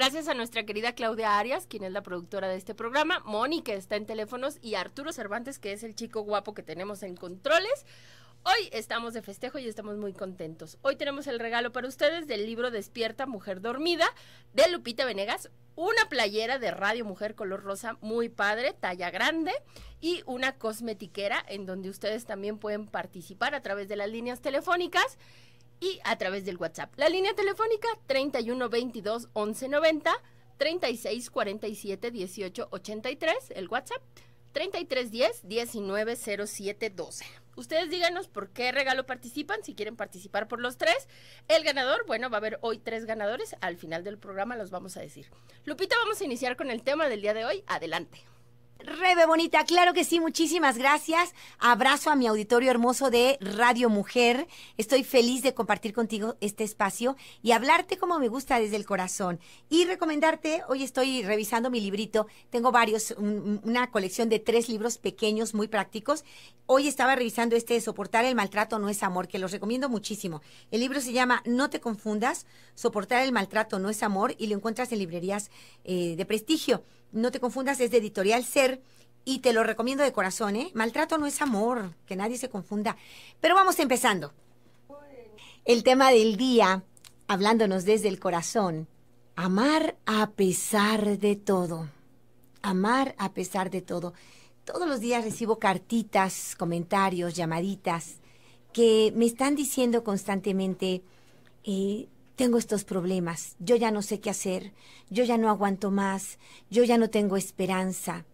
Gracias a nuestra querida Claudia Arias, quien es la productora de este programa, Moni, que está en teléfonos, y Arturo Cervantes, que es el chico guapo que tenemos en controles. Hoy estamos de festejo y estamos muy contentos. Hoy tenemos el regalo para ustedes del libro Despierta Mujer Dormida de Lupita Venegas, una playera de Radio Mujer color rosa muy padre, talla grande, y una cosmetiquera en donde ustedes también pueden participar a través de las líneas telefónicas y a través del WhatsApp. La línea telefónica 31 22 11 90 36 47 18 83, el WhatsApp 33 10 19 07 12. Ustedes díganos por qué regalo participan, si quieren participar por los tres. El ganador, bueno, va a haber hoy tres ganadores, al final del programa los vamos a decir. Lupita, vamos a iniciar con el tema del día de hoy, adelante. Rebe Bonita, claro que sí, muchísimas gracias. Abrazo a mi auditorio hermoso de Radio Mujer. Estoy feliz de compartir contigo este espacio y hablarte como me gusta desde el corazón. Y recomendarte, hoy estoy revisando mi librito, tengo varios, una colección de tres libros pequeños, muy prácticos. Hoy estaba revisando este de Soportar el maltrato no es amor, que los recomiendo muchísimo. El libro se llama No te confundas, Soportar el maltrato no es amor y lo encuentras en librerías eh, de prestigio no te confundas, es de Editorial Ser. Y te lo recomiendo de corazón, ¿eh? Maltrato no es amor, que nadie se confunda. Pero vamos empezando. El tema del día, hablándonos desde el corazón, amar a pesar de todo. Amar a pesar de todo. Todos los días recibo cartitas, comentarios, llamaditas que me están diciendo constantemente, eh, tengo estos problemas, yo ya no sé qué hacer, yo ya no aguanto más, yo ya no tengo esperanza.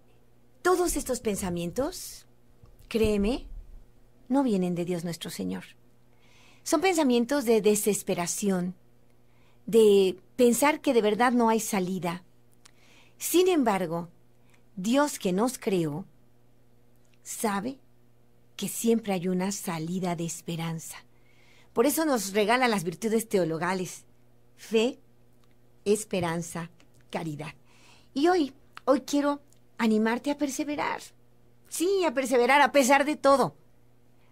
Todos estos pensamientos, créeme, no vienen de Dios nuestro Señor. Son pensamientos de desesperación, de pensar que de verdad no hay salida. Sin embargo, Dios que nos creó sabe que siempre hay una salida de esperanza. Por eso nos regala las virtudes teologales, fe, esperanza, caridad. Y hoy, hoy quiero animarte a perseverar. Sí, a perseverar a pesar de todo.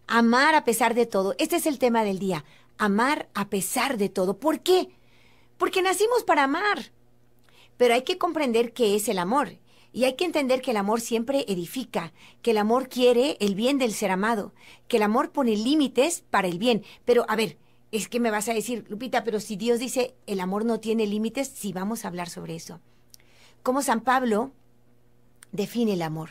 Amar a pesar de todo. Este es el tema del día. Amar a pesar de todo. ¿Por qué? Porque nacimos para amar. Pero hay que comprender qué es el amor. Y hay que entender que el amor siempre edifica, que el amor quiere el bien del ser amado, que el amor pone límites para el bien. Pero, a ver, es que me vas a decir, Lupita, pero si Dios dice el amor no tiene límites, sí vamos a hablar sobre eso. Como San Pablo define el amor.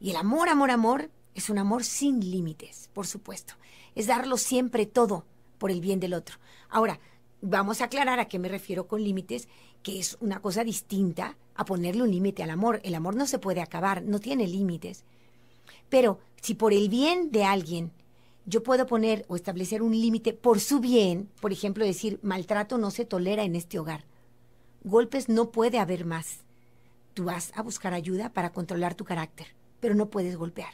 Y el amor, amor, amor es un amor sin límites, por supuesto. Es darlo siempre todo por el bien del otro. Ahora, vamos a aclarar a qué me refiero con límites, que es una cosa distinta a ponerle un límite al amor. El amor no se puede acabar, no tiene límites. Pero si por el bien de alguien yo puedo poner o establecer un límite por su bien, por ejemplo, decir, maltrato no se tolera en este hogar, golpes no puede haber más. Tú vas a buscar ayuda para controlar tu carácter, pero no puedes golpear.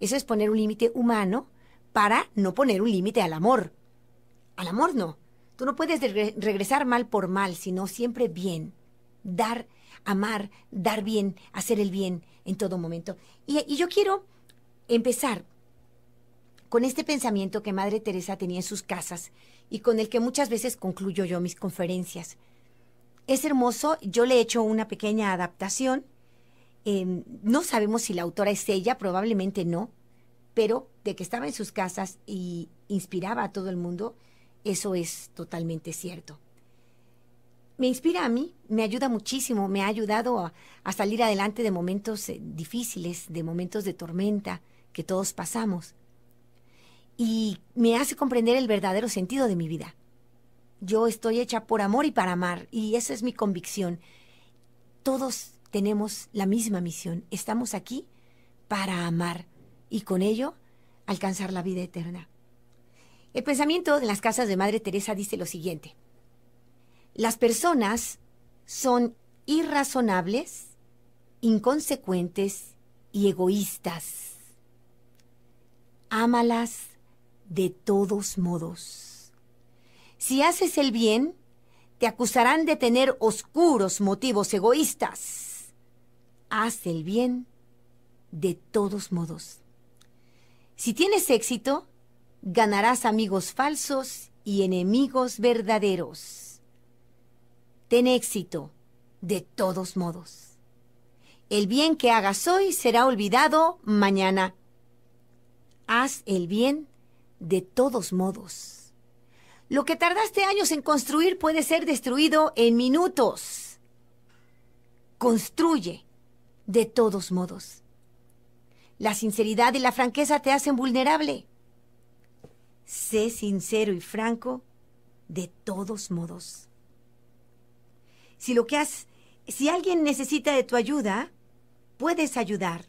Eso es poner un límite humano para no poner un límite al amor. Al amor no. Tú no puedes regresar mal por mal, sino siempre bien. Dar, amar, dar bien, hacer el bien en todo momento. y yo quiero empezar con este pensamiento que Madre Teresa tenía en sus casas y con el que muchas veces concluyo yo mis conferencias. Es hermoso, yo le he hecho una pequeña adaptación. Em, no sabemos si la autora es ella, probablemente no, pero de que estaba en sus casas y inspiraba a todo el mundo, eso es totalmente cierto. Me inspira a mí, me ayuda muchísimo, me ha ayudado a salir adelante de momentos eh, difíciles, de momentos de tormenta que todos pasamos y me hace comprender el verdadero sentido de mi vida. Yo estoy hecha por amor y para amar, y esa es mi convicción. Todos tenemos la misma misión. Estamos aquí para amar y con ello alcanzar la vida eterna. El pensamiento de las casas de Madre Teresa dice lo siguiente. Las personas son irrazonables, inconsecuentes y egoístas. Ámalas de todos modos. Si haces el bien, te acusarán de tener oscuros motivos egoístas. Haz el bien de todos modos. Si tienes éxito, ganarás amigos falsos y enemigos verdaderos. Ten éxito de todos modos. El bien que hagas hoy será olvidado mañana. Haz el bien de todos modos. Lo que tardaste años en construir puede ser destruido en minutos. Construye de todos modos. La sinceridad y la franqueza te hacen vulnerable. Sé sincero y franco de todos modos. Si lo que has si alguien necesita de tu ayuda, puedes ayudar.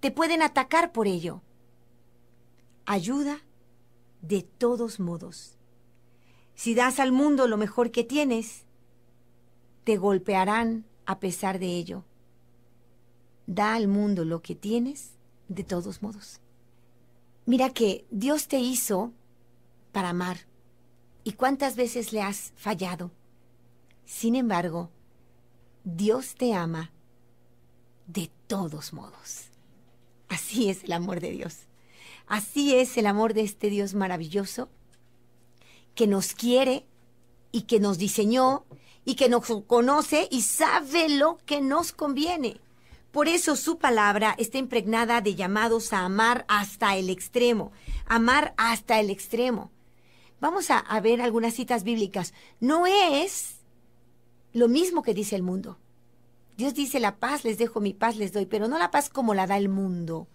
Te pueden atacar por ello ayuda de todos modos. Si das al mundo lo mejor que tienes, te golpearán a pesar de ello. Da al mundo lo que tienes de todos modos. Mira que Dios te hizo para amar. ¿Y cuántas veces le has fallado? Sin embargo, Dios te ama de todos modos. Así es el amor de Dios. Así es el amor de este Dios maravilloso que nos quiere y que nos diseñó y que nos conoce y sabe lo que nos conviene. Por eso su palabra está impregnada de llamados a amar hasta el extremo, amar hasta el extremo. Vamos a, ver algunas citas bíblicas. No es lo mismo que dice el mundo. Dios dice, la paz les dejo, mi paz les doy, pero no la paz como la da el mundo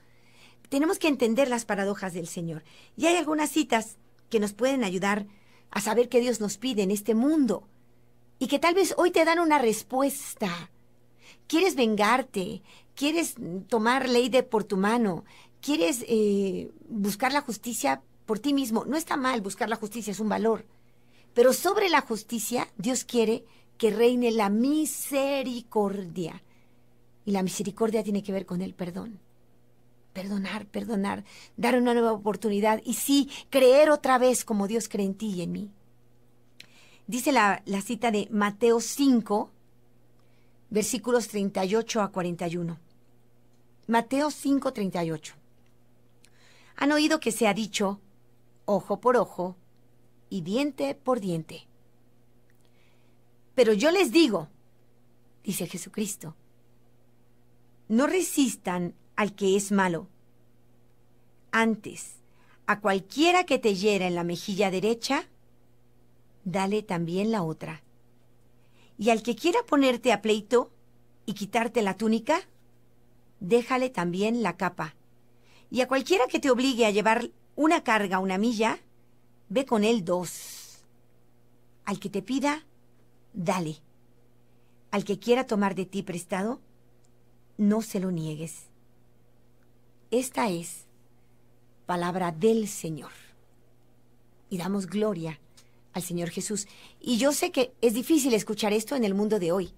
tenemos que entender las paradojas del Señor. Y hay algunas citas que nos pueden ayudar a saber qué Dios nos pide en este mundo y que tal vez hoy te dan una respuesta. ¿Quieres vengarte? ¿Quieres tomar ley de por tu mano? ¿Quieres eh, buscar la justicia por ti mismo? No está mal buscar la justicia, es un valor. Pero sobre la justicia, Dios quiere que reine la misericordia. Y la misericordia tiene que ver con el perdón. Perdonar, perdonar, dar una nueva oportunidad y sí, creer otra vez como Dios cree en ti y en mí. Dice la, la cita de Mateo 5, versículos 38 a 41. Mateo 5, 38. Han oído que se ha dicho, ojo por ojo y diente por diente. Pero yo les digo, dice Jesucristo, no resistan al que es malo. Antes, a cualquiera que te hiera en la mejilla derecha, dale también la otra. Y al que quiera ponerte a pleito y quitarte la túnica, déjale también la capa. Y a cualquiera que te obligue a llevar una carga una milla, ve con él dos. Al que te pida, dale. Al que quiera tomar de ti prestado, no se lo niegues. Esta es palabra del Señor. Y damos gloria al Señor Jesús. Y yo sé que es difícil escuchar esto en el mundo de hoy.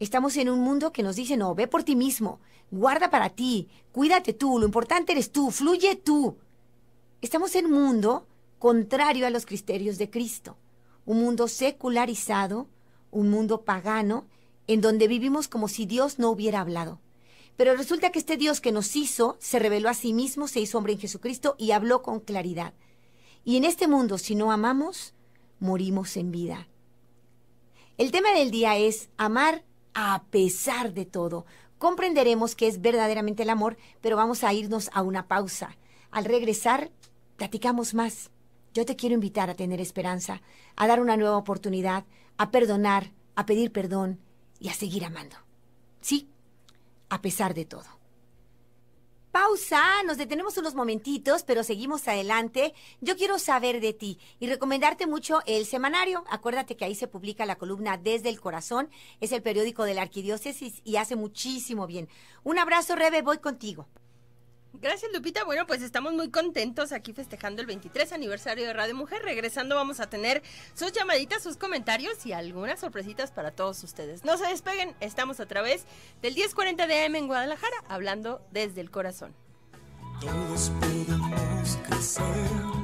Estamos en un mundo que nos dice, no, ve por ti mismo, guarda para ti, cuídate tú, lo importante eres tú, fluye tú. Estamos en un mundo contrario a los criterios de Cristo, un mundo secularizado, un mundo pagano, en donde vivimos como si Dios no hubiera hablado. Pero resulta que este Dios que nos hizo se reveló a sí mismo, se hizo hombre en Jesucristo y habló con claridad. Y en este mundo, si no amamos, morimos en vida. El tema del día es amar a pesar de todo. Comprenderemos que es verdaderamente el amor, pero vamos a irnos a una pausa. Al regresar, platicamos más. Yo te quiero invitar a tener esperanza, a dar una nueva oportunidad, a perdonar, a pedir perdón y a seguir amando. Sí, a pesar de todo. Pausa, nos detenemos unos momentitos, pero seguimos adelante. Yo quiero saber de ti y recomendarte mucho el semanario. Acuérdate que ahí se publica la columna Desde el Corazón, es el periódico de la Arquidiócesis y hace muchísimo bien. Un abrazo, Rebe, voy contigo. Gracias, Lupita. Bueno, pues estamos muy contentos aquí festejando el 23 aniversario de Radio Mujer. Regresando vamos a tener sus llamaditas, sus comentarios y algunas sorpresitas para todos ustedes. No se despeguen, estamos a través del 1040 de AM en Guadalajara, hablando desde el corazón. Todos podemos crecer.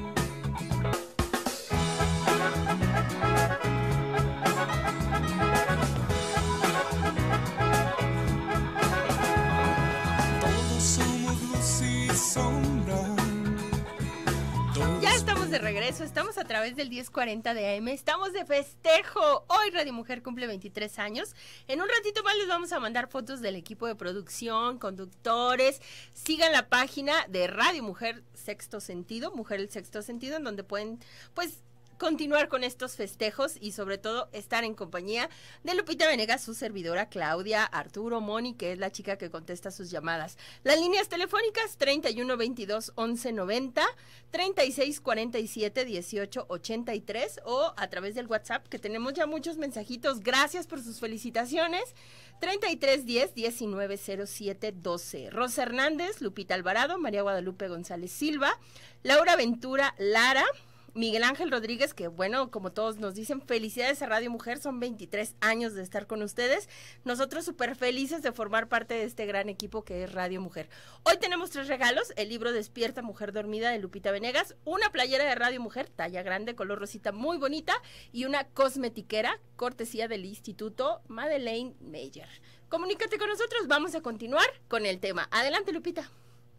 de regreso, estamos a través del 1040 de AM, estamos de festejo. Hoy Radio Mujer cumple 23 años. En un ratito más les vamos a mandar fotos del equipo de producción, conductores. Sigan la página de Radio Mujer Sexto Sentido, Mujer el Sexto Sentido, en donde pueden pues continuar con estos festejos y sobre todo estar en compañía de Lupita Venegas, su servidora Claudia Arturo Moni, que es la chica que contesta sus llamadas. Las líneas telefónicas 31 22 11 90, 36 47 18 83 o a través del WhatsApp que tenemos ya muchos mensajitos. Gracias por sus felicitaciones. 33 10 19 07 12. Rosa Hernández, Lupita Alvarado, María Guadalupe González Silva, Laura Ventura Lara, Miguel Ángel Rodríguez, que bueno, como todos nos dicen, felicidades a Radio Mujer, son 23 años de estar con ustedes. Nosotros súper felices de formar parte de este gran equipo que es Radio Mujer. Hoy tenemos tres regalos, el libro Despierta Mujer Dormida de Lupita Venegas, una playera de Radio Mujer, talla grande, color rosita muy bonita, y una cosmetiquera, cortesía del Instituto Madeleine Meyer. Comunícate con nosotros, vamos a continuar con el tema. Adelante, Lupita.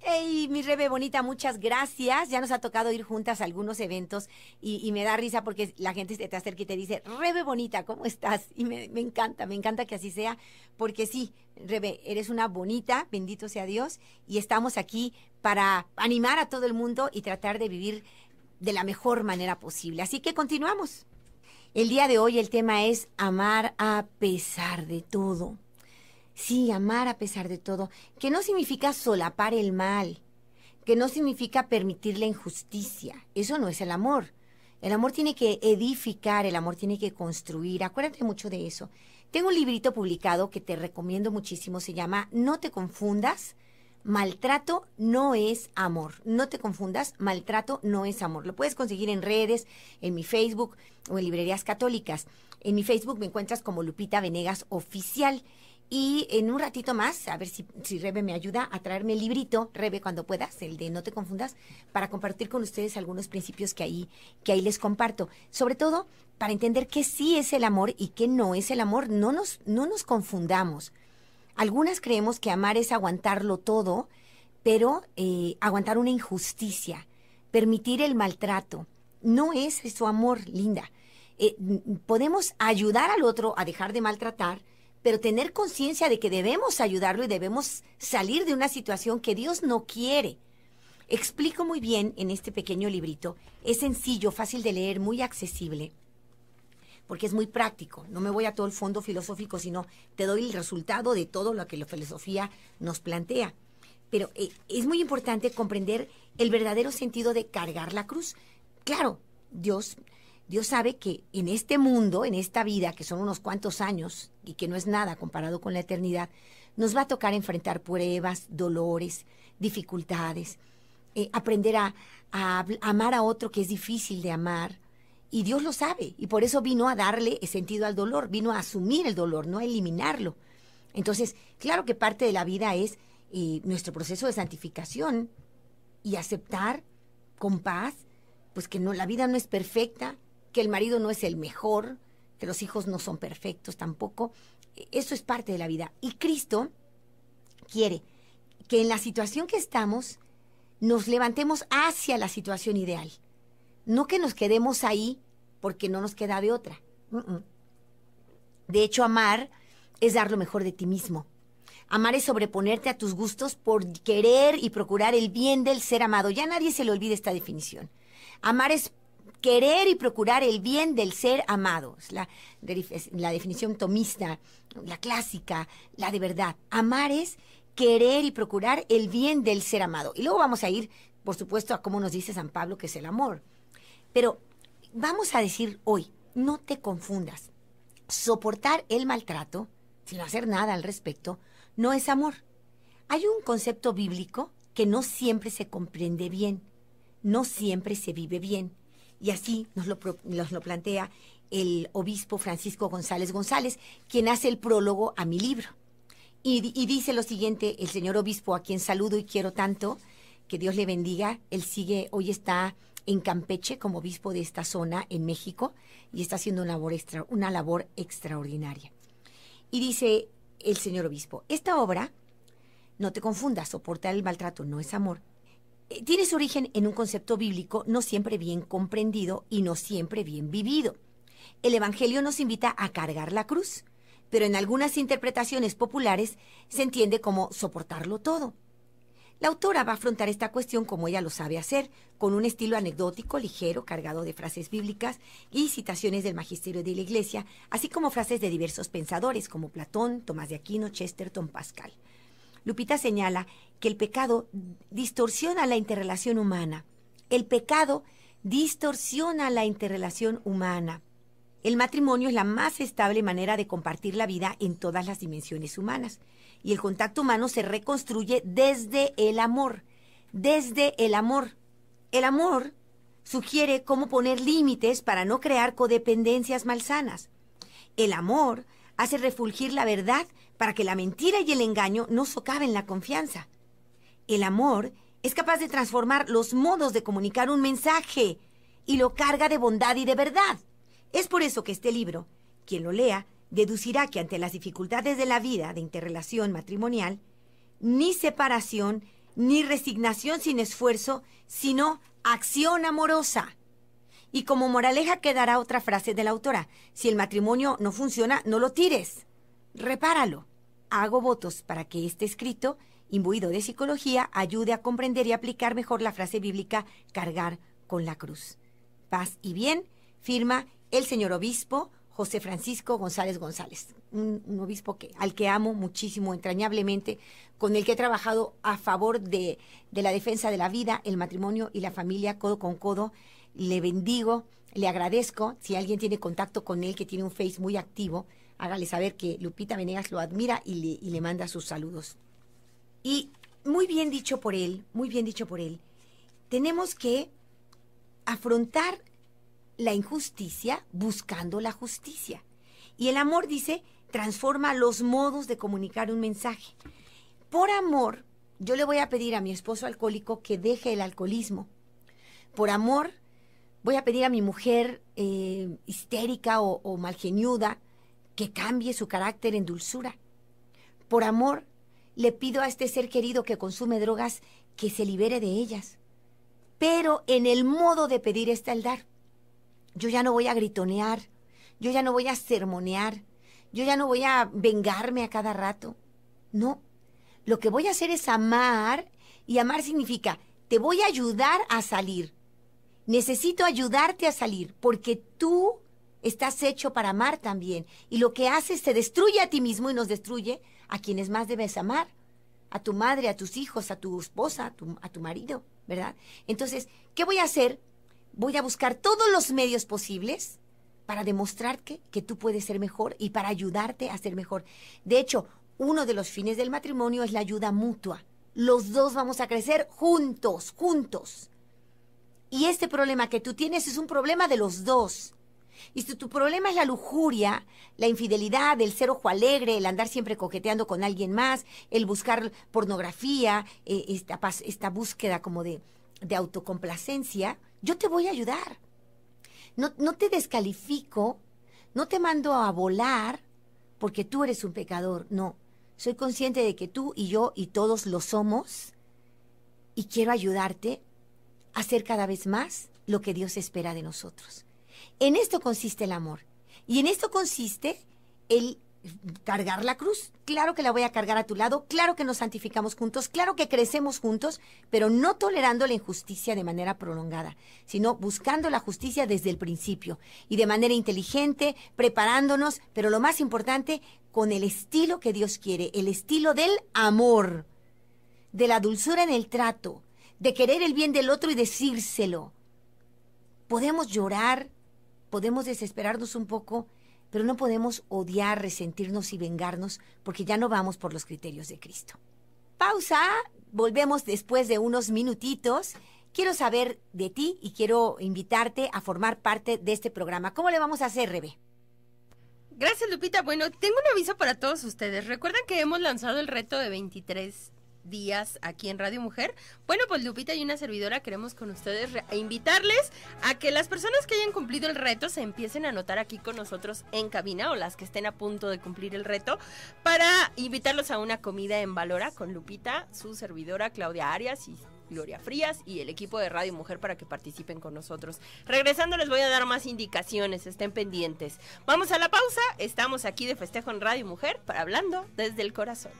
Hey, mi Rebe bonita, muchas gracias. Ya nos ha tocado ir juntas a algunos eventos y, me da risa porque la gente te acerca y te dice, Rebe bonita, ¿cómo estás? Y me, me encanta, me encanta que así sea, porque sí, Rebe, eres una bonita, bendito sea Dios, y estamos aquí para animar a todo el mundo y tratar de vivir de la mejor manera posible. Así que continuamos. El día de hoy el tema es amar a pesar de todo. Sí, amar a pesar de todo, que no significa solapar el mal, que no significa permitir la injusticia. Eso no es el amor. El amor tiene que edificar, el amor tiene que construir. Acuérdate mucho de eso. Tengo un librito publicado que te recomiendo muchísimo, se llama No te confundas, maltrato no es amor. No te confundas, maltrato no es amor. Lo puedes conseguir en redes, en mi Facebook o en librerías católicas. En mi Facebook me encuentras como Lupita Venegas Oficial. Y en un ratito más, a ver si, Rebe me ayuda a traerme el librito, Rebe, cuando puedas, el de No te confundas, para compartir con ustedes algunos principios que ahí, que ahí les comparto. Sobre todo, para entender qué sí es el amor y qué no es el amor. No nos, no nos confundamos. Algunas creemos que amar es aguantarlo todo, pero eh, aguantar una injusticia, permitir el maltrato. No es su amor, Linda. Eh, podemos ayudar al otro a dejar de maltratar, pero tener conciencia de que debemos ayudarlo y debemos salir de una situación que Dios no quiere. Explico muy bien en este pequeño librito. Es sencillo, fácil de leer, muy accesible, porque es muy práctico. No me voy a todo el fondo filosófico, sino te doy el resultado de todo lo que la filosofía nos plantea. Pero eh, es muy importante comprender el verdadero sentido de cargar la cruz. Claro, Dios Dios sabe que en este mundo, en esta vida, que son unos cuantos años y que no es nada comparado con la eternidad, nos va a tocar enfrentar pruebas, dolores, dificultades, eh, aprender a, amar a otro que es difícil de amar. Y Dios lo sabe, y por eso vino a darle sentido al dolor, vino a asumir el dolor, no a eliminarlo. Entonces, claro que parte de la vida es eh, nuestro proceso de santificación y aceptar con paz, pues que no, la vida no es perfecta, que el marido no es el mejor, que los hijos no son perfectos tampoco. E-, eso es parte de la vida. Y Cristo quiere que en la situación que estamos nos levantemos hacia la situación ideal. No que nos quedemos ahí porque no nos queda de otra. De hecho, amar es dar lo mejor de ti mismo. Amar es sobreponerte a tus gustos por querer y procurar el bien del ser amado. Ya nadie se le olvide esta definición. Amar es querer y procurar el bien del ser amado. Es la, definición tomista, la clásica, la de verdad. Amar es querer y procurar el bien del ser amado. Y luego vamos a ir, por supuesto, a cómo nos dice San Pablo que es el amor. Pero vamos a decir hoy, no te confundas. Soportar el maltrato, sin hacer nada al respecto, no es amor. Hay un concepto bíblico que no siempre se comprende bien, no siempre se vive bien. Y así nos lo, nos lo plantea el obispo Francisco González González, quien hace el prólogo a mi libro. Y, dice lo siguiente, el señor obispo, a quien saludo y quiero tanto, que Dios le bendiga, él sigue, hoy está en Campeche como obispo de esta zona en México y está haciendo una labor, extra, una labor extraordinaria. Y dice el señor obispo, esta obra, no te confundas, soportar el maltrato no es amor, eh, tiene su origen en un concepto bíblico no siempre bien comprendido y no siempre bien vivido. El Evangelio nos invita a cargar la cruz, pero en algunas interpretaciones populares se entiende como soportarlo todo. La autora va a afrontar esta cuestión como ella lo sabe hacer, con un estilo anecdótico, ligero, cargado de frases bíblicas y citaciones del magisterio de la Iglesia, así como frases de diversos pensadores como Platón, Tomás de Aquino, Chesterton, Pascal. Lupita señala que el pecado distorsiona la interrelación humana. El pecado distorsiona la interrelación humana. El matrimonio es la más estable manera de compartir la vida en todas las dimensiones humanas. Y el contacto humano se reconstruye desde el amor. Desde el amor. El amor sugiere cómo poner límites para no crear codependencias malsanas. El amor hace refulgir la verdad para que la mentira y el engaño no socaven la confianza. El amor es capaz de transformar los modos de comunicar un mensaje y lo carga de bondad y de verdad. Es por eso que este libro, quien lo lea, deducirá que ante las dificultades de la vida de interrelación matrimonial, ni separación, ni resignación sin esfuerzo, sino acción amorosa. Y como moraleja quedará otra frase de la autora, si el matrimonio no funciona, no lo tires, repáralo hago votos para que este escrito, imbuido de psicología, ayude a comprender y aplicar mejor la frase bíblica cargar con la cruz. Paz y bien, firma el señor obispo José Francisco González González, un, obispo que, al que amo muchísimo, entrañablemente, con el que he trabajado a favor de la defensa de la vida, el matrimonio y la familia codo con codo. Le bendigo, le agradezco. Si alguien tiene contacto con él, que tiene un Face muy activo, hágale saber que Lupita Venegas lo admira y le, manda sus saludos. Y muy bien dicho por él, muy bien dicho por él, tenemos que afrontar la injusticia buscando la justicia. Y el amor, dice, transforma los modos de comunicar un mensaje. Por amor, yo le voy a pedir a mi esposo alcohólico que deje el alcoholismo. Por amor, voy a pedir a mi mujer eh, histérica o, o malgeniuda que cambie su carácter en dulzura. Por amor, le pido a este ser querido que consume drogas que se libere de ellas. Pero en el modo de pedir está el dar. Yo ya no voy a gritonear, yo ya no voy a sermonear, yo ya no voy a vengarme a cada rato. No, lo que voy a hacer es amar y amar significa, te voy a ayudar a salir. Necesito ayudarte a salir porque tú Estás hecho para amar también. Y lo que haces te destruye a ti mismo y nos destruye a quienes más debes amar. A tu madre, a tus hijos, a tu esposa, a tu, marido, ¿verdad? Entonces, ¿qué voy a hacer? Voy a buscar todos los medios posibles para demostrarte que tú puedes ser mejor y para ayudarte a ser mejor. De hecho, uno de los fines del matrimonio es la ayuda mutua. Los dos vamos a crecer juntos, juntos. Y este problema que tú tienes es un problema de los dos. Y si tu problema es la lujuria, la infidelidad, el ser ojo alegre, el andar siempre coqueteando con alguien más, el buscar pornografía, eh, esta, búsqueda como de, de, autocomplacencia, yo te voy a ayudar. No, no te descalifico, no te mando a volar porque tú eres un pecador, no. Soy consciente de que tú y yo y todos lo somos y quiero ayudarte a hacer cada vez más lo que Dios espera de nosotros. En esto consiste el amor. Y en esto consiste el cargar la cruz. Claro que la voy a cargar a tu lado, claro que nos santificamos juntos, claro que crecemos juntos, pero no tolerando la injusticia de manera prolongada, sino buscando la justicia desde el principio y de manera inteligente, preparándonos, pero lo más importante, con el estilo que Dios quiere, el estilo del amor, de la dulzura en el trato, de querer el bien del otro y decírselo. Podemos llorar, podemos desesperarnos un poco, pero no podemos odiar, resentirnos y vengarnos porque ya no vamos por los criterios de Cristo. Pausa, volvemos después de unos minutitos. Quiero saber de ti y quiero invitarte a formar parte de este programa. ¿Cómo le vamos a hacer, Rebe? Gracias, Lupita. Bueno, tengo un aviso para todos ustedes. recuerdan que hemos lanzado el reto de 23 días aquí en Radio Mujer. Bueno, pues Lupita y una servidora queremos con ustedes e invitarles a que las personas que hayan cumplido el reto se empiecen a anotar aquí con nosotros en cabina o las que estén a punto de cumplir el reto para invitarlos a una comida en Valora con Lupita, su servidora Claudia Arias y Gloria Frías y el equipo de Radio Mujer para que participen con nosotros. Regresando les voy a dar más indicaciones, estén pendientes. Vamos a la pausa, estamos aquí de festejo en Radio Mujer para hablando desde el corazón.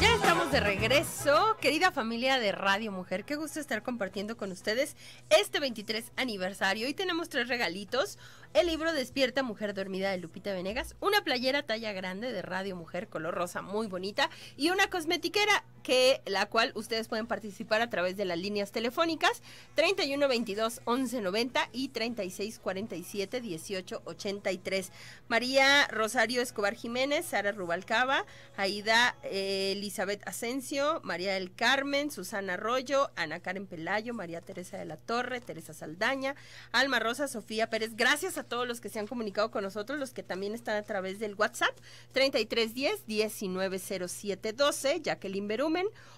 Ya estamos de regreso, querida familia de Radio Mujer, qué gusto estar compartiendo con ustedes este 23 aniversario. Hoy tenemos tres regalitos, el libro Despierta Mujer Dormida de Lupita Venegas, una playera talla grande de Radio Mujer color rosa muy bonita y una cosmetiquera que la cual ustedes pueden participar a través de las líneas telefónicas 31 22 11 90 y 36 47 18 83. María Rosario Escobar Jiménez, Sara Rubalcaba, Aida eh, Elizabeth Asensio, María del Carmen, Susana Arroyo, Ana Karen Pelayo, María Teresa de la Torre, Teresa Saldaña, Alma Rosa, Sofía Pérez. Gracias a todos los que se han comunicado con nosotros, los que también están a través del WhatsApp 33 10 19 07 12, Jacqueline Berú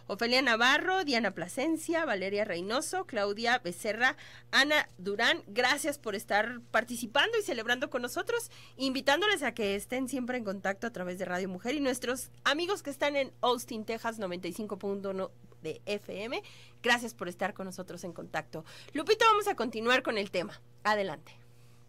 Ofelia Navarro, Diana Plasencia, Valeria Reynoso, Claudia Becerra, Ana Durán. Gracias por estar participando y celebrando con nosotros, invitándoles a que estén siempre en contacto a través de Radio Mujer y nuestros amigos que están en Austin, Texas, 95.1 de FM. Gracias por estar con nosotros en contacto. Lupito, vamos a continuar con el tema. Adelante.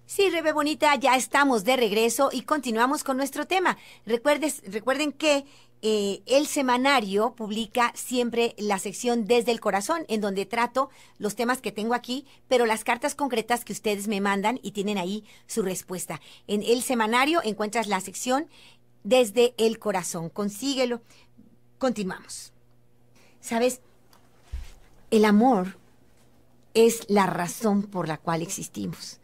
Sí, Rebe Bonita, ya estamos de regreso y continuamos con nuestro tema. Recuerdes, recuerden que eh, el semanario publica siempre la sección desde el corazón, en donde trato los temas que tengo aquí, pero las cartas concretas que ustedes me mandan y tienen ahí su respuesta. En el semanario encuentras la sección desde el corazón. Consíguelo. Continuamos. Sabes, el amor es la razón por la cual existimos.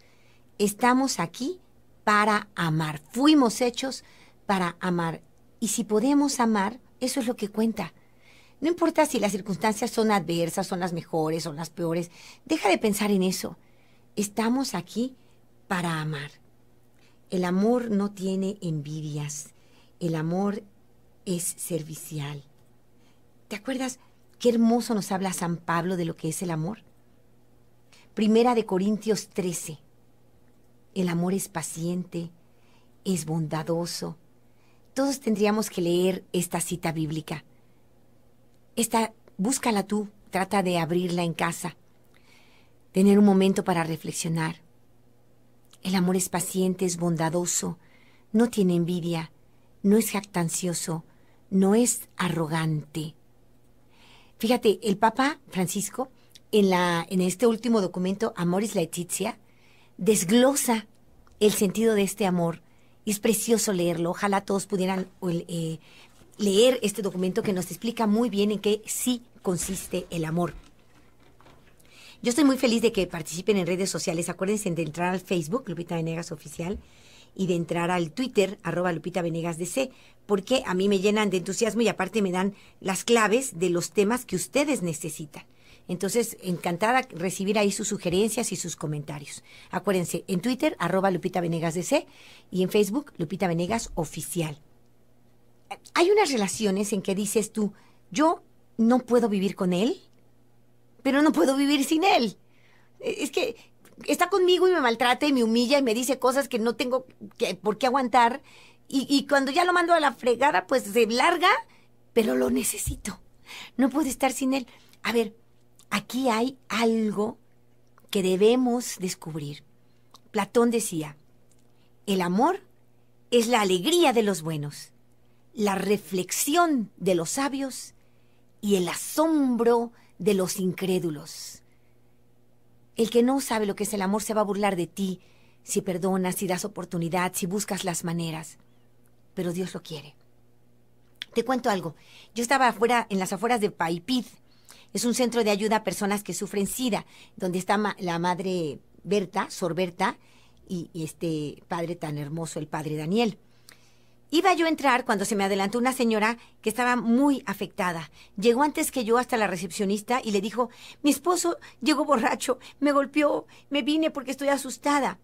Estamos aquí para amar. Fuimos hechos para amar. Y si podemos amar, eso es lo que cuenta. No importa si las circunstancias son adversas, son las mejores, son las peores. Deja de pensar en eso. Estamos aquí para amar. El amor no tiene envidias. El amor es servicial. ¿Te acuerdas qué hermoso nos habla San Pablo de lo que es el amor? Primera de Corintios 13. El amor es paciente, es bondadoso, todos tendríamos que leer esta cita bíblica. Esta, búscala tú, trata de abrirla en casa, tener un momento para reflexionar. El amor es paciente, es bondadoso, no tiene envidia, no es jactancioso, no es arrogante. Fíjate, el Papa Francisco, en, la, en este último documento, Amoris Laetitia, desglosa el sentido de este amor es precioso leerlo. Ojalá todos pudieran eh, leer este documento que nos explica muy bien en qué sí consiste el amor. Yo estoy muy feliz de que participen en redes sociales. Acuérdense de entrar al Facebook, Lupita Venegas Oficial, y de entrar al Twitter, arroba Lupita Venegas DC, porque a mí me llenan de entusiasmo y aparte me dan las claves de los temas que ustedes necesitan. Entonces, encantada recibir ahí sus sugerencias y sus comentarios. Acuérdense, en Twitter, arroba Lupita Venegas DC y en Facebook, Lupita Venegas Oficial. Hay unas relaciones en que dices tú, yo no puedo vivir con él, pero no puedo vivir sin él. E, es que está conmigo y me maltrata y me humilla y me dice cosas que no tengo que, por qué aguantar. Y, y, cuando ya lo mando a la fregada, pues se larga, pero lo necesito. No puedo estar sin él. A ver, aquí hay algo que debemos descubrir. Platón decía, el amor es la alegría de los buenos, la reflexión de los sabios y el asombro de los incrédulos. El que no sabe lo que es el amor se va a burlar de ti si perdonas, si das oportunidad, si buscas las maneras. Pero Dios lo quiere. Te cuento algo. Yo estaba afuera, en las afueras de Paipid, es un centro de ayuda a personas que sufren SIDA, donde está la madre Berta, Sor Berta, y, y, este padre tan hermoso, el padre Daniel. Iba yo a entrar cuando se me adelantó una señora que estaba muy afectada. Llegó antes que yo hasta la recepcionista y le dijo, mi esposo llegó borracho, me golpeó, me vine porque estoy asustada.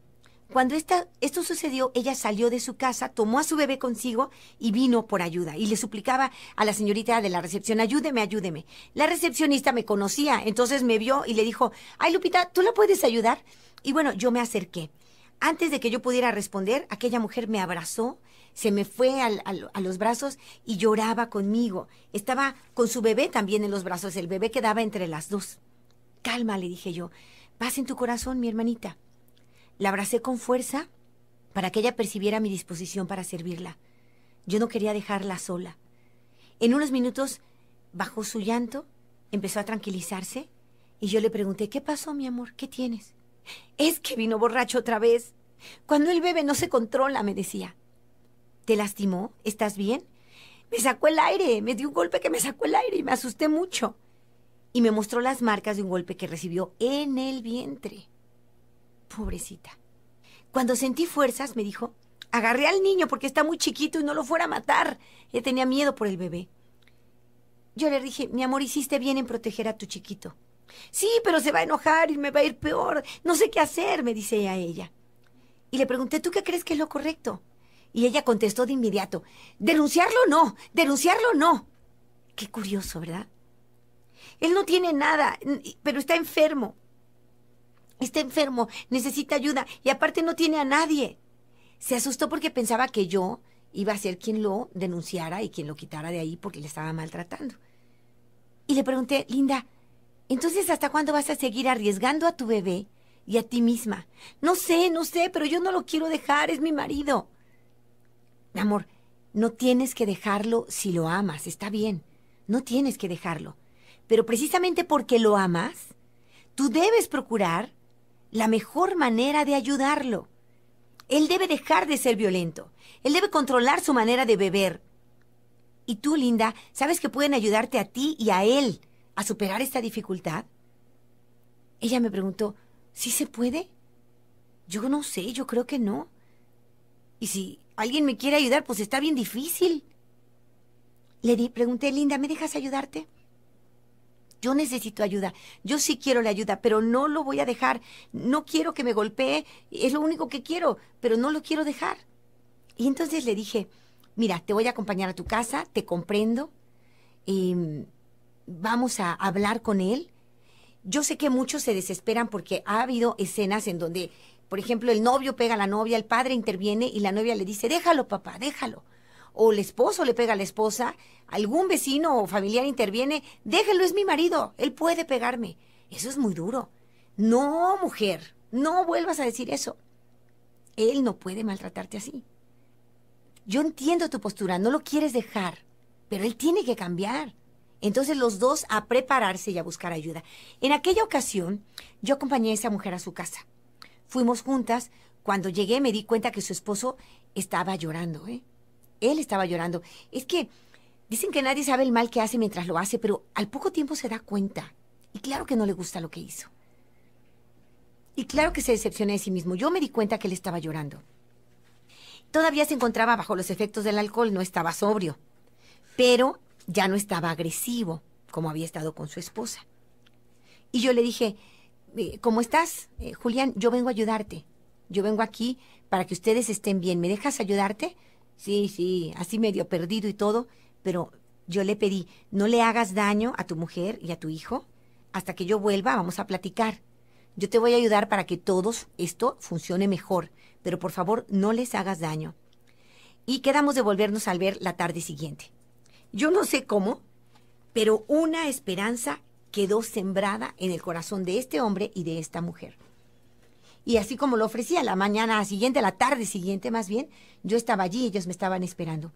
Cuando esto sucedió, ella salió de su casa, tomó a su bebé consigo y vino por ayuda. Y le suplicaba a la señorita de la recepción, ayúdeme, ayúdeme. La recepcionista me conocía, entonces me vio y le dijo, ay Lupita, ¿tú la puedes ayudar? Y bueno, yo me acerqué. Antes de que yo pudiera responder, aquella mujer me abrazó, se me fue a los brazos y lloraba conmigo. Estaba con su bebé también en los brazos, el bebé quedaba entre las dos. Calma, le dije yo, paz en tu corazón, mi hermanita. La abracé con fuerza para que ella percibiera mi disposición para servirla. Yo no quería dejarla sola. En unos minutos bajó su llanto, empezó a tranquilizarse y yo le pregunté, ¿qué pasó, mi amor? ¿Qué tienes? Es que vino borracho otra vez. Cuando el bebé no se controla, me decía. ¿Te lastimó? ¿Estás bien? Me sacó el aire, me dio un golpe que me sacó el aire y me asusté mucho. Y me mostró las marcas de un golpe que recibió en el vientre. Pobrecita. Cuando sentí fuerzas, me dijo, agarré al niño porque está muy chiquito y no lo fuera a matar. Y tenía miedo por el bebé. Yo le dije, mi amor, hiciste bien en proteger a tu chiquito. Sí, pero se va a enojar y me va a ir peor. No sé qué hacer, me dice a ella. Y le pregunté, ¿tú qué crees que es lo correcto? Y ella contestó de inmediato, denunciarlo no, denunciarlo no. Qué curioso, ¿verdad? Él no tiene nada, pero está enfermo está enfermo, necesita ayuda y aparte no tiene a nadie. Se asustó porque pensaba que yo iba a ser quien lo denunciara y quien lo quitara de ahí porque le estaba maltratando. Y le pregunté, Linda, entonces ¿hasta cuándo vas a seguir arriesgando a tu bebé y a ti misma? No sé, no sé, pero yo no lo quiero dejar, es mi marido. amor, no tienes que dejarlo si lo amas, está bien, no tienes que dejarlo. Pero precisamente porque lo amas, tú debes procurar la mejor manera de ayudarlo. Él debe dejar de ser violento. Él debe controlar su manera de beber. Y tú, Linda, sabes que pueden ayudarte a ti y a él a superar esta dificultad. Ella me preguntó, ¿sí se puede? Yo no sé, yo creo que no. Y si alguien me quiere ayudar, pues está bien difícil. Le di, pregunté, Linda, ¿me dejas ayudarte? Yo necesito ayuda. Yo sí quiero la ayuda, pero no lo voy a dejar. No quiero que me golpee. Es lo único que quiero, pero no lo quiero dejar. Y entonces le dije, mira, te voy a acompañar a tu casa, te comprendo. Em, vamos a hablar con él. Yo sé que muchos se desesperan porque ha habido escenas en donde, por ejemplo, el novio pega a la novia, el padre interviene y la novia le dice, déjalo, papá, déjalo o el esposo le pega a la esposa, algún vecino o familiar interviene, déjelo, es mi marido, él puede pegarme. Eso es muy duro. No, mujer, no vuelvas a decir eso. Él no puede maltratarte así. Yo entiendo tu postura, no lo quieres dejar, pero él tiene que cambiar. Entonces los dos a prepararse y a buscar ayuda. En aquella ocasión, yo acompañé a esa mujer a su casa. Fuimos juntas. Cuando llegué me di cuenta que su esposo estaba llorando. ¿eh? él estaba llorando. Es que dicen que nadie sabe el mal que hace mientras lo hace, pero al poco tiempo se da cuenta. Y claro que no le gusta lo que hizo. Y claro que se decepciona de sí mismo. Yo me di cuenta que él estaba llorando. Todavía se encontraba bajo los efectos del alcohol, no estaba sobrio, pero ya no estaba agresivo como había estado con su esposa. Y yo le dije, eh, ¿cómo estás, eh, Julián? Yo vengo a ayudarte. Yo vengo aquí para que ustedes estén bien. ¿Me dejas ayudarte? Sí, sí, así medio perdido y todo, pero yo le pedí, no le hagas daño a tu mujer y a tu hijo, hasta que yo vuelva vamos a platicar. Yo te voy a ayudar para que todos esto funcione mejor, pero por favor no les hagas daño. Y quedamos de volvernos al ver la tarde siguiente. Yo no sé cómo, pero una esperanza quedó sembrada en el corazón de este hombre y de esta mujer. Y así como lo ofrecía, la mañana siguiente, la tarde siguiente más bien, yo estaba allí, ellos me estaban esperando.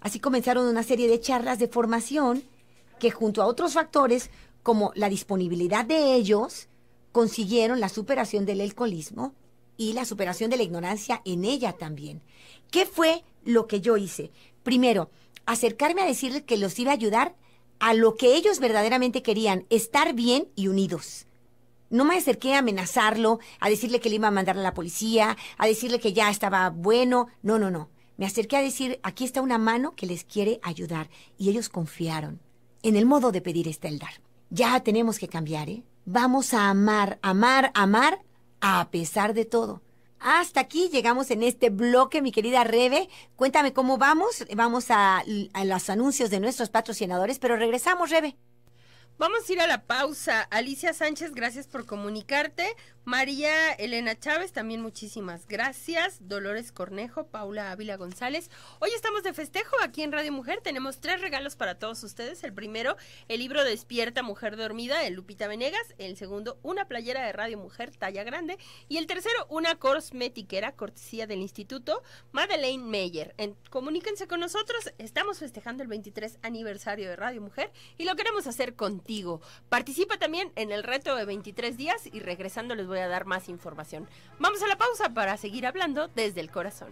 Así comenzaron una serie de charlas de formación que junto a otros factores como la disponibilidad de ellos, consiguieron la superación del alcoholismo y la superación de la ignorancia en ella también. ¿Qué fue lo que yo hice? Primero, acercarme a decirles que los iba a ayudar a lo que ellos verdaderamente querían, estar bien y unidos no me acerqué a amenazarlo, a decirle que le iba a mandar a la policía, a decirle que ya estaba bueno. No, no, no. Me acerqué a decir, aquí está una mano que les quiere ayudar. Y ellos confiaron. En el modo de pedir este el dar. Ya tenemos que cambiar, ¿eh? Vamos a amar, amar, amar, a pesar de todo. Hasta aquí llegamos en este bloque, mi querida Rebe. Cuéntame cómo vamos. Vamos a, a los anuncios de nuestros patrocinadores, pero regresamos, Rebe. Vamos a ir a la pausa. Alicia Sánchez, gracias por comunicarte. María Elena Chávez, también muchísimas gracias. Dolores Cornejo, Paula Ávila González. Hoy estamos de festejo aquí en Radio Mujer. Tenemos tres regalos para todos ustedes. El primero, el libro Despierta Mujer Dormida de Lupita Venegas. El segundo, una playera de Radio Mujer talla grande. Y el tercero, una cosmetiquera cortesía del Instituto Madeleine Meyer. En, comuníquense con nosotros. Estamos festejando el 23 aniversario de Radio Mujer y lo queremos hacer contigo. Participa también en el reto de 23 días y regresando voy a dar más información. Vamos a la pausa para seguir hablando desde el corazón.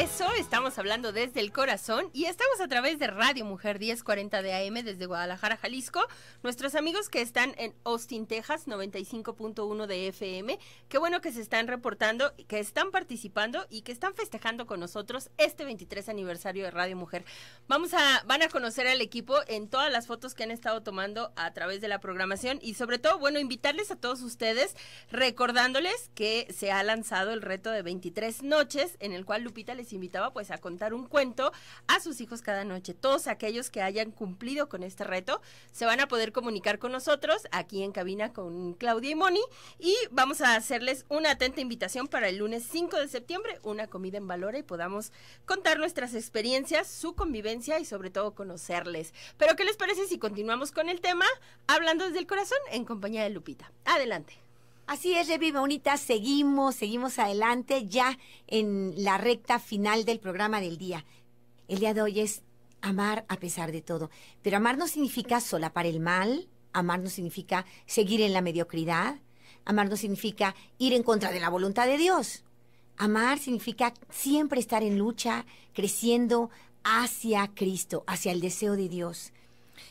eso, estamos hablando desde el corazón y estamos a través de Radio Mujer 1040 de AM desde Guadalajara, Jalisco. Nuestros amigos que están en Austin, Texas, 95.1 de FM, qué bueno que se están reportando, que están participando y que están festejando con nosotros este 23 aniversario de Radio Mujer. Vamos a, van a conocer al equipo en todas las fotos que han estado tomando a través de la programación y sobre todo, bueno, invitarles a todos ustedes recordándoles que se ha lanzado el reto de 23 noches en el cual Lupita les les invitaba pues a contar un cuento a sus hijos cada noche. Todos aquellos que hayan cumplido con este reto se van a poder comunicar con nosotros aquí en cabina con Claudia y Moni y vamos a hacerles una atenta invitación para el lunes 5 de septiembre, una comida en valor y podamos contar nuestras experiencias, su convivencia y sobre todo conocerles. Pero ¿qué les parece si continuamos con el tema hablando desde el corazón en compañía de Lupita? Adelante. Así es, Revi Bonita, seguimos, seguimos adelante ya en la recta final del programa del día. El día de hoy es amar a pesar de todo, pero amar no significa solapar el mal, amar no significa seguir en la mediocridad, amar no significa ir en contra de la voluntad de Dios. Amar significa siempre estar en lucha, creciendo hacia Cristo, hacia el deseo de Dios.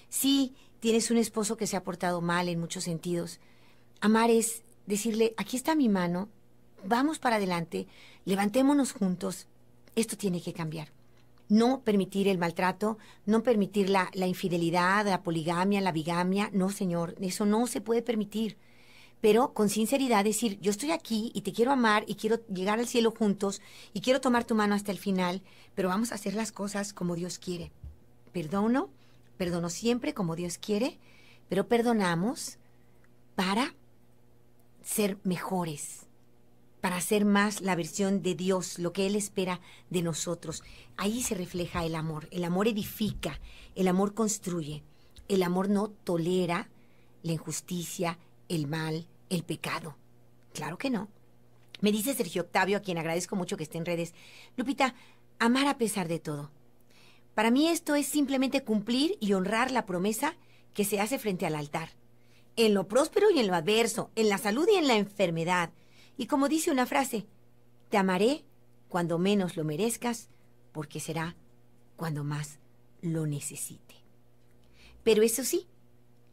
Si tienes un esposo que se ha portado mal en muchos sentidos, amar es decirle, aquí está mi mano, vamos para adelante, levantémonos juntos, esto tiene que cambiar. No permitir el maltrato, no permitir la, infidelidad, la poligamia, la bigamia, no señor, eso no se puede permitir. Pero con sinceridad decir, yo estoy aquí y te quiero amar y quiero llegar al cielo juntos y quiero tomar tu mano hasta el final, pero vamos a hacer las cosas como Dios quiere. Perdono, perdono siempre como Dios quiere, pero perdonamos para ser mejores, para ser más la versión de Dios, lo que Él espera de nosotros. Ahí se refleja el amor. El amor edifica, el amor construye, el amor no tolera la injusticia, el mal, el pecado. Claro que no. Me dice Sergio Octavio, a quien agradezco mucho que esté en redes, Lupita, amar a pesar de todo. Para mí esto es simplemente cumplir y honrar la promesa que se hace frente al altar en lo próspero y en lo adverso, en la salud y en la enfermedad. Y como dice una frase, te amaré cuando menos lo merezcas, porque será cuando más lo necesite. Pero eso sí,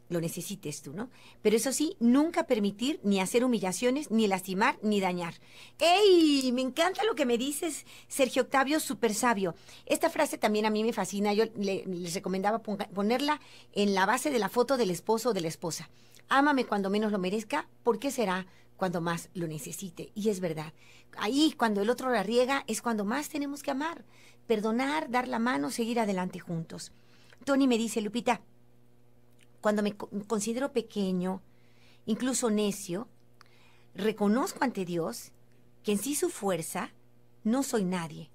lo necesites tú, ¿no? Pero eso sí, nunca permitir ni hacer humillaciones, ni lastimar, ni dañar. ¡Ey! Me encanta lo que me dices, Sergio Octavio, súper sabio. Esta frase también a mí me fascina. Yo le, les recomendaba ponerla en la base de la foto del esposo o de la esposa. Ámame cuando menos lo merezca, porque será cuando más lo necesite. Y es verdad. Ahí, cuando el otro la riega, es cuando más tenemos que amar. Perdonar, dar la mano, seguir adelante juntos. Tony me dice, Lupita, cuando me considero pequeño, incluso necio, reconozco ante Dios que en sí su fuerza no soy nadie,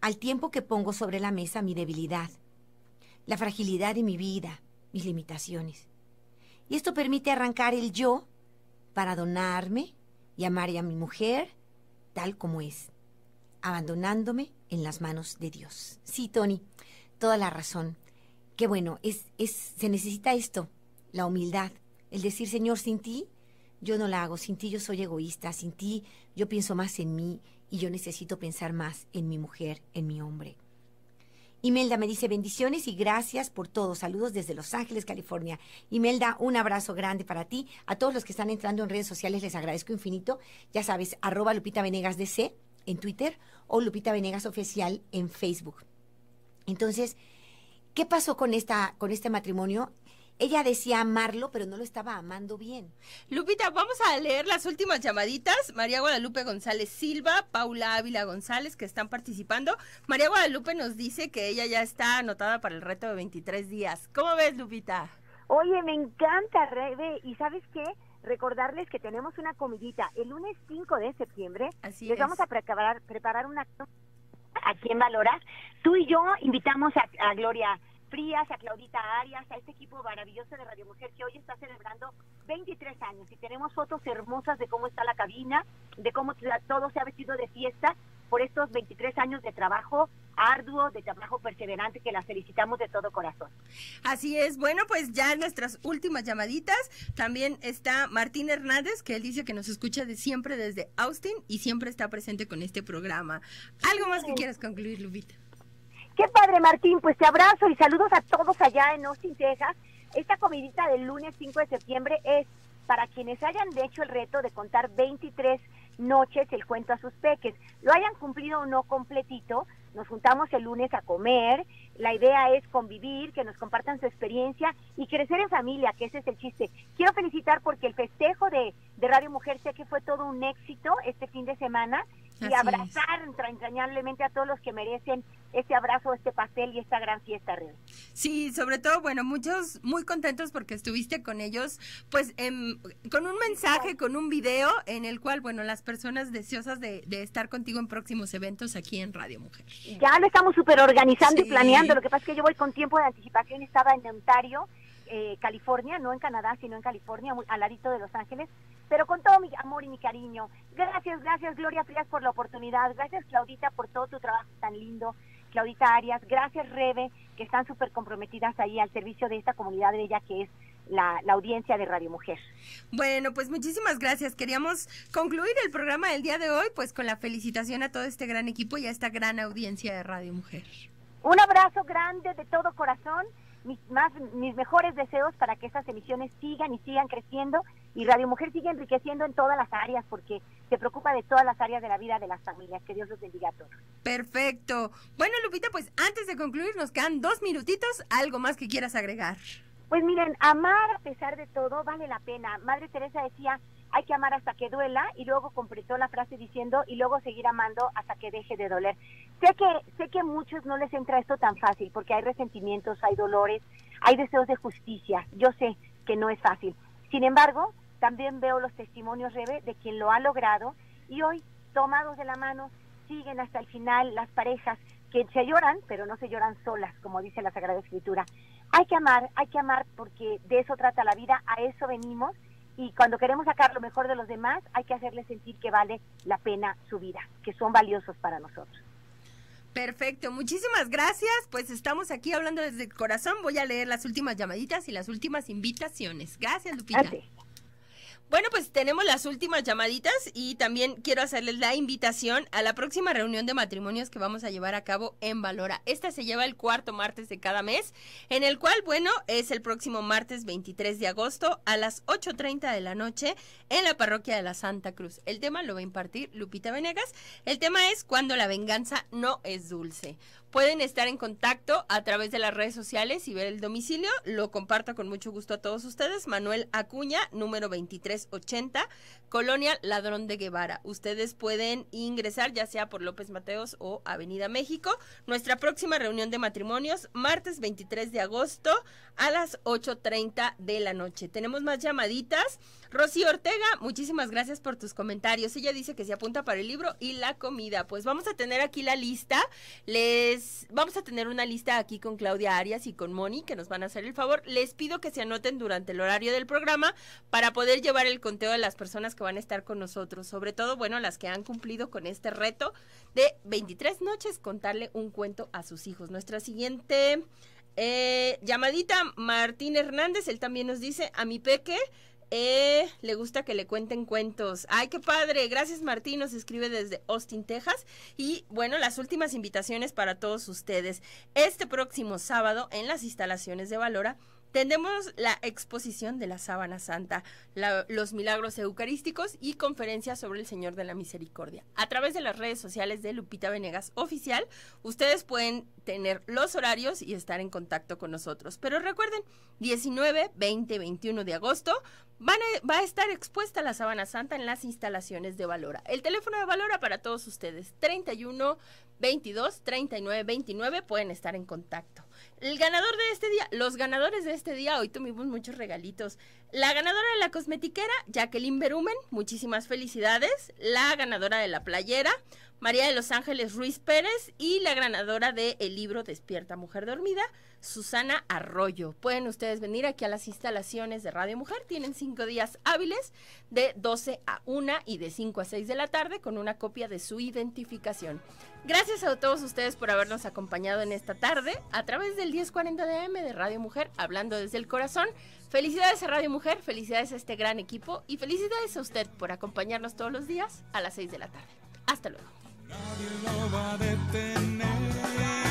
al tiempo que pongo sobre la mesa mi debilidad, la fragilidad de mi vida, mis limitaciones. Y esto permite arrancar el yo para donarme y amar a mi mujer tal como es, abandonándome en las manos de Dios. Sí, Tony, toda la razón. Qué bueno, es, es, se necesita esto, la humildad, el decir, Señor, sin ti yo no la hago, sin ti yo soy egoísta, sin ti yo pienso más en mí y yo necesito pensar más en mi mujer, en mi hombre. Imelda me dice bendiciones y gracias por todo. Saludos desde Los Ángeles, California. Imelda, un abrazo grande para ti. A todos los que están entrando en redes sociales les agradezco infinito. Ya sabes, arroba Lupita Venegas DC en Twitter o Lupita Venegas Oficial en Facebook. Entonces, ¿qué pasó con, esta, con este matrimonio? Ella decía amarlo, pero no lo estaba amando bien. Lupita, vamos a leer las últimas llamaditas. María Guadalupe González Silva, Paula Ávila González, que están participando. María Guadalupe nos dice que ella ya está anotada para el reto de 23 días. ¿Cómo ves, Lupita? Oye, me encanta, Rebe. ¿Y sabes qué? Recordarles que tenemos una comidita el lunes 5 de septiembre. Así les vamos a preparar, preparar una... ¿A quién valoras? Tú y yo invitamos a Gloria Frías, a Claudita Arias, a este equipo maravilloso de Radio Mujer que hoy está celebrando 23 años y tenemos fotos hermosas de cómo está la cabina, de cómo todo se ha vestido de fiesta por estos 23 años de trabajo arduo, de trabajo perseverante, que la felicitamos de todo corazón. Así es, bueno, pues ya nuestras últimas llamaditas. También está Martín Hernández, que él dice que nos escucha de siempre desde Austin y siempre está presente con este programa. ¿Algo más que quieras concluir, Lupita? Qué padre, Martín. Pues te abrazo y saludos a todos allá en Austin, Texas. Esta comidita del lunes 5 de septiembre es para quienes hayan hecho el reto de contar 23 noches el cuento a sus peques. Lo hayan cumplido o no completito, nos juntamos el lunes a comer. La idea es convivir, que nos compartan su experiencia y crecer en familia, que ese es el chiste. Quiero felicitar porque el festejo de, de Radio Mujer sé que fue todo un éxito este fin de semana y abrazar entrañablemente a todos los que merecen este abrazo, este pastel y esta gran fiesta, real. Sí, sobre todo, bueno, muchos muy contentos porque estuviste con ellos, pues em, con un mensaje, con un video en el cual, bueno, las personas deseosas de, estar contigo en próximos eventos aquí en Radio Mujer. Ya lo estamos súper organizando y planeando, lo que pasa es que yo voy con tiempo de anticipación, estaba en Ontario. Eh, California, no en Canadá, sino en California, al ladito de Los Ángeles, pero con todo mi amor y mi cariño. Gracias, gracias Gloria Frías por la oportunidad, gracias Claudita por todo tu trabajo tan lindo, Claudita Arias, gracias Rebe, que están súper comprometidas ahí al servicio de esta comunidad de ella que es la, la, audiencia de Radio Mujer. Bueno, pues muchísimas gracias. Queríamos concluir el programa del día de hoy, pues con la felicitación a todo este gran equipo y a esta gran audiencia de Radio Mujer. Un abrazo grande de todo corazón mis, más, mis mejores deseos para que estas emisiones sigan y sigan creciendo y Radio Mujer siga enriqueciendo en todas las áreas porque se preocupa de todas las áreas de la vida de las familias. Que Dios los bendiga a todos. Perfecto. Bueno, Lupita, pues antes de concluir nos quedan dos minutitos, algo más que quieras agregar. Pues miren, amar a pesar de todo vale la pena. Madre Teresa decía, hay que amar hasta que duela y luego completó la frase diciendo y luego seguir amando hasta que deje de doler. Sé que, sé que a muchos no les entra esto tan fácil porque hay resentimientos, hay dolores, hay deseos de justicia. Yo sé que no es fácil. Sin embargo, también veo los testimonios, Rebe, de quien lo ha logrado y hoy, tomados de la mano, siguen hasta el final las parejas que se lloran, pero no se lloran solas, como dice la Sagrada Escritura. Hay que amar, hay que amar porque de eso trata la vida, a eso venimos y cuando queremos sacar lo mejor de los demás, hay que hacerles sentir que vale la pena su vida, que son valiosos para nosotros. Perfecto, muchísimas gracias. Pues estamos aquí hablando desde el corazón. Voy a leer las últimas llamaditas y las últimas invitaciones. Gracias, Lupita. Bueno, pues tenemos las últimas llamaditas y también quiero hacerles la invitación a la próxima reunión de matrimonios que vamos a llevar a cabo en Valora. Esta se lleva el cuarto martes de cada mes, en el cual, bueno, es el próximo martes 23 de agosto a las 8.30 de la noche en la parroquia de la Santa Cruz. El tema lo va a impartir Lupita Venegas. El tema es cuando la venganza no es dulce. Pueden estar en contacto a través de las redes sociales y ver el domicilio. Lo comparto con mucho gusto a todos ustedes. Manuel Acuña, número 2380, Colonia Ladrón de Guevara. Ustedes pueden ingresar ya sea por López Mateos o Avenida México. Nuestra próxima reunión de matrimonios, martes 23 de agosto a las 8.30 de la noche. Tenemos más llamaditas Rosy Ortega, muchísimas gracias por tus comentarios. Ella dice que se apunta para el libro y la comida. Pues vamos a tener aquí la lista. Les vamos a tener una lista aquí con Claudia Arias y con Moni que nos van a hacer el favor. Les pido que se anoten durante el horario del programa para poder llevar el conteo de las personas que van a estar con nosotros, sobre todo, bueno, las que han cumplido con este reto de 23 noches contarle un cuento a sus hijos. Nuestra siguiente eh, llamadita, Martín Hernández, él también nos dice, a mi peque eh, le gusta que le cuenten cuentos. Ay, qué padre. Gracias Martín, nos escribe desde Austin, Texas. Y bueno, las últimas invitaciones para todos ustedes. Este próximo sábado en las instalaciones de Valora Tendremos la exposición de la sábana santa, los milagros eucarísticos y conferencias sobre el Señor de la Misericordia. A través de las redes sociales de Lupita Venegas Oficial, ustedes pueden tener los horarios y estar en contacto con nosotros. Pero recuerden, 19, 20, 21 de agosto va a estar expuesta la sábana santa en las instalaciones de Valora. El teléfono de Valora para todos ustedes, 31 22 39 29, pueden estar en contacto. El ganador de este día, los ganadores de este día, hoy tuvimos muchos regalitos. La ganadora de la cosmetiquera, Jacqueline Berumen, muchísimas felicidades. La ganadora de la playera, María de los Ángeles Ruiz Pérez y la ganadora de libro Despierta Mujer Dormida, Susana Arroyo. Pueden ustedes venir aquí a las instalaciones de Radio Mujer. Tienen cinco días hábiles de 12 a 1 y de 5 a 6 de la tarde con una copia de su identificación. Gracias a todos ustedes por habernos acompañado en esta tarde a través del 1040 DM de Radio Mujer, hablando desde el corazón. Felicidades a Radio Mujer, felicidades a este gran equipo y felicidades a usted por acompañarnos todos los días a las 6 de la tarde. Hasta luego. Nadie lo va a detener.